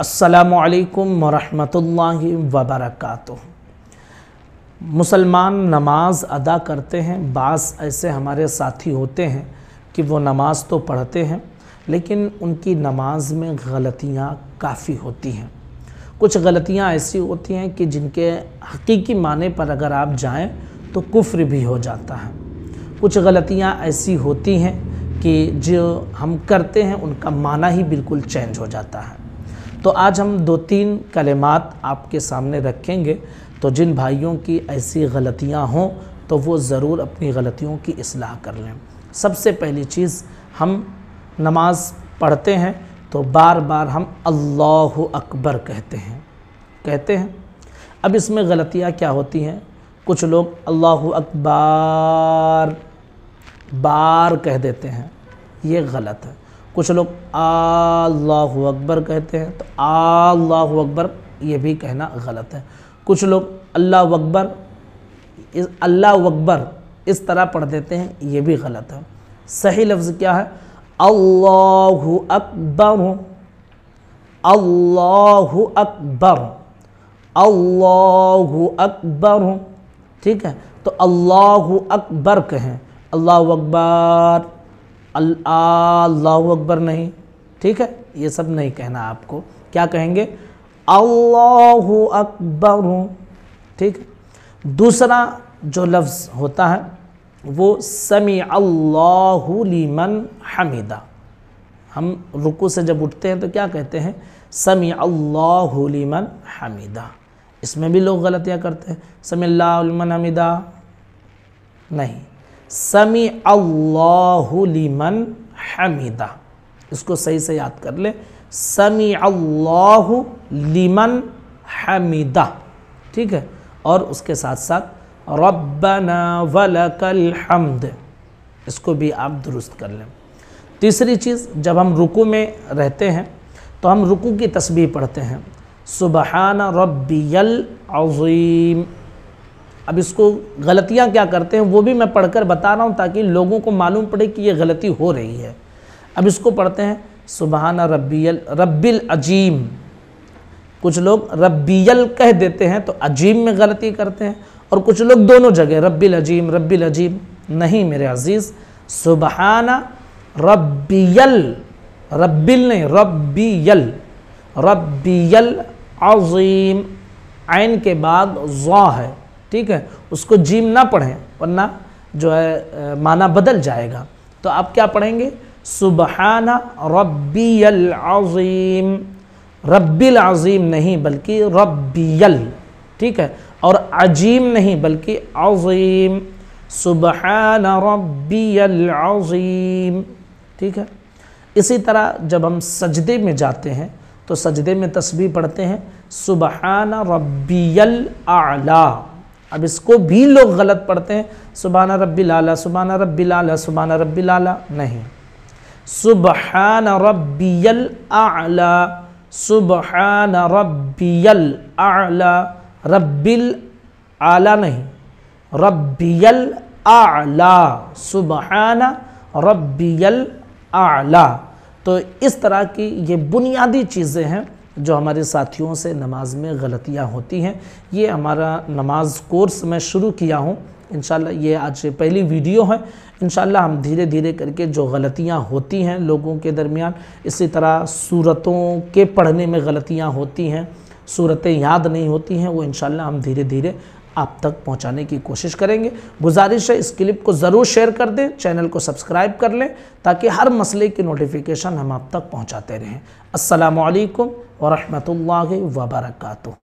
असलकम वरहमतुल्लाहि वबरक मुसलमान नमाज अदा करते हैं बास ऐसे हमारे साथी होते हैं कि वो नमाज तो पढ़ते हैं लेकिन उनकी नमाज में गलतियाँ काफ़ी होती हैं कुछ गलतियाँ ऐसी होती हैं कि जिनके हकीकी माने पर अगर आप जाएं तो कुफ्र भी हो जाता है कुछ गलतियाँ ऐसी होती हैं कि जो हम करते हैं उनका माना ही बिल्कुल चेंज हो जाता है तो आज हम दो तीन कलेमात आपके सामने रखेंगे तो जिन भाइयों की ऐसी गलतियाँ हों तो वो ज़रूर अपनी गलतियों की असलाह कर लें सबसे पहली चीज़ हम नमाज़ पढ़ते हैं तो बार बार हम अल्लाह अकबर कहते हैं कहते हैं अब इसमें गलतियाँ क्या होती हैं कुछ लोग अल्लाह अकबार बार कह देते हैं ये गलत है कुछ लोग अल्लाह अकबर कहते हैं तो अल्लाह अकबर ये भी कहना गलत है कुछ लोग अल्लाह अकबर अल्लाह अकबर इस तरह पढ़ देते हैं ये भी गलत है सही लफ्ज़ क्या है अल्लाह अकबर अल्लाह अकबर अल्लाह अकबर ठीक है तो अल्लाह अकबर कहें अल्लाह अकबर अल्लाह अकबर नहीं ठीक है ये सब नहीं कहना आपको क्या कहेंगे अल्लाह अकबर हूँ ठीक दूसरा जो लफ्ज़ होता है वो समी अल्लाह हमीदा हम रुकू से जब उठते हैं तो क्या कहते हैं समी अल्लाह हमीदा इसमें भी लोग गलतियाँ करते हैं समी अल्लाह हमीदा नहीं समी अल्लाहमन हमीदा इसको सही से याद कर ले समी अल्लाहमन हमीदा ठीक है और उसके साथ साथ रब्बना वलकल हमद इसको भी आप दुरुस्त कर लें तीसरी चीज़ जब हम रुकू में रहते हैं तो हम रुकू की तस्बीह पढ़ते हैं सुबहाना रब्बियल अज़ीम अब इसको गलतियाँ क्या करते हैं वो भी मैं पढ़कर बता रहा हूँ ताकि लोगों को मालूम पड़े कि ये गलती हो रही है अब इसको पढ़ते हैं सुबहाना रबील रब्बिल अजीम कुछ लोग रबील कह देते हैं तो अजीम में गलती करते हैं और कुछ लोग दोनों जगह रब्बिल अजीम रब्बिल अजीम नहीं मेरे अजीज़ सुबहाना रबील रबिल नहीं रबील रबील अजीम आन के बाद ज़ा है ठीक है उसको जीम ना पढ़ें वरना जो है माना बदल जाएगा तो आप क्या पढ़ेंगे सुबहाना रबील अज़ीम रबील अज़ीम नहीं बल्कि रबील ठीक है और अजीम नहीं बल्कि अज़ीम सुबहाना रबील अज़ीम ठीक है इसी तरह जब हम सजदे में जाते हैं तो सजदे में तस्बीह पढ़ते हैं सुबहाना रबील आला अब इसको भी लोग गलत पढ़ते हैं सुबहान रब्बी लाला सुबहान रब्बी लाला सुबहान रब्बी लाला नहीं सुबहान रब्बियल आला सुबहान रब्बियल आला रब्बिल आला नहीं रब्बियल आला सुबहान रब्बियल आला तो इस तरह की ये बुनियादी चीज़ें हैं जो हमारे साथियों से नमाज में गलतियाँ होती हैं ये हमारा नमाज कोर्स मैं शुरू किया हूँ इन ये आज पहली वीडियो है इन हम धीरे धीरे करके जो गलतियाँ होती हैं लोगों के दरमियान इसी तरह सूरतों के पढ़ने में गलतियाँ होती हैं सूरतें याद नहीं होती हैं वो इन हम धीरे धीरे आप तक पहुंचाने की कोशिश करेंगे गुजारिश है इस क्लिप को ज़रूर शेयर कर दें चैनल को सब्सक्राइब कर लें ताकि हर मसले की नोटिफिकेशन हम आप तक पहुँचाते रहें असलकम वरहमल वबरकू